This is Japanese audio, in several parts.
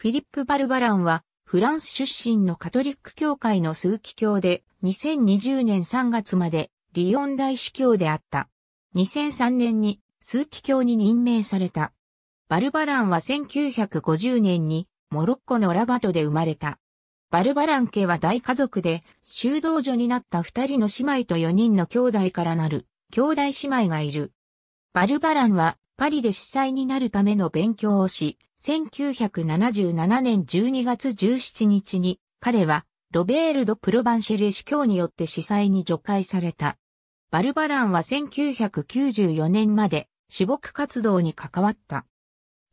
フィリップ・バルバランは、フランス出身のカトリック教会の枢機教で、2020年3月まで、リヨン大司教であった。2003年に、枢機教に任命された。バルバランは1950年に、モロッコのラバトで生まれた。バルバラン家は大家族で、修道女になった二人の姉妹と四人の兄弟からなる、兄弟姉妹がいる。バルバランは、パリで司祭になるための勉強をし、1977年12月17日に彼はロベール・ド・プロバンシェレ司教によって司祭に除外された。バルバランは1994年まで死牧活動に関わった。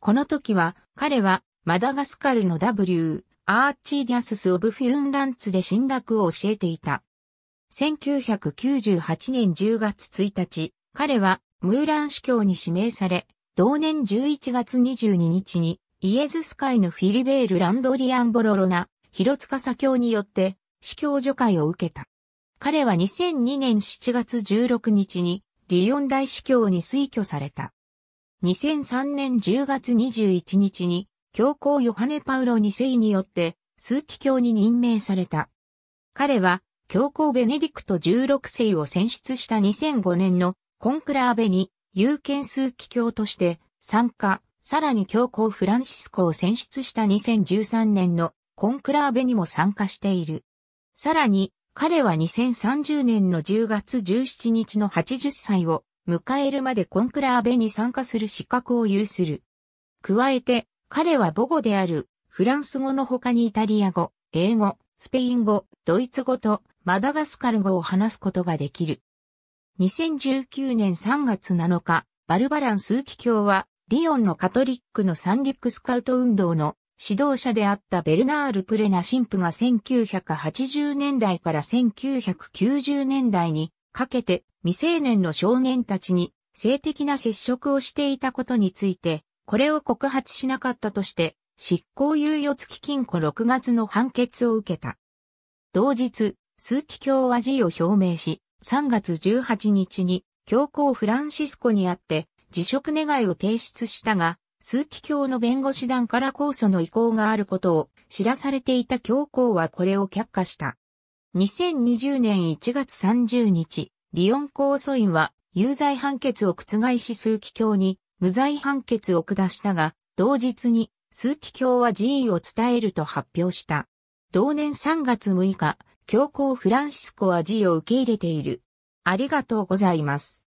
この時は彼はマダガスカルの W、アーチーディアスス・オブ・フィュンランツで進学を教えていた。1998年10月1日、彼はムーラン司教に指名され、同年11月22日に、イエズス会のフィリベール・ランドリアン・ボロロナ、広司教によって、司教助会を受けた。彼は2002年7月16日に、リヨン大司教に推挙された。2003年10月21日に、教皇ヨハネ・パウロ2世によって、数奇教に任命された。彼は、教皇ベネディクト16世を選出した2005年のコンクラーベに有権数奇教として参加、さらに教皇フランシスコを選出した2013年のコンクラーベにも参加している。さらに、彼は2030年の10月17日の80歳を迎えるまでコンクラーベに参加する資格を有する。加えて、彼は母語であるフランス語の他にイタリア語、英語、スペイン語、ドイツ語とマダガスカル語を話すことができる。2019年3月7日、バルバランーキ教は、リヨンのカトリックのサンディックスカウト運動の指導者であったベルナール・プレナ神父が1980年代から1990年代にかけて未成年の少年たちに性的な接触をしていたことについて、これを告発しなかったとして、執行猶予付き禁錮6月の判決を受けた。同日、枢機教は辞を表明し、3月18日に教皇フランシスコにあって辞職願を提出したが、数奇教の弁護士団から控訴の意向があることを知らされていた教皇はこれを却下した。2020年1月30日、リオン控訴院は有罪判決を覆し数奇教に無罪判決を下したが、同日に数奇教は辞意を伝えると発表した。同年3月6日、教皇フランシスコは字を受け入れている。ありがとうございます。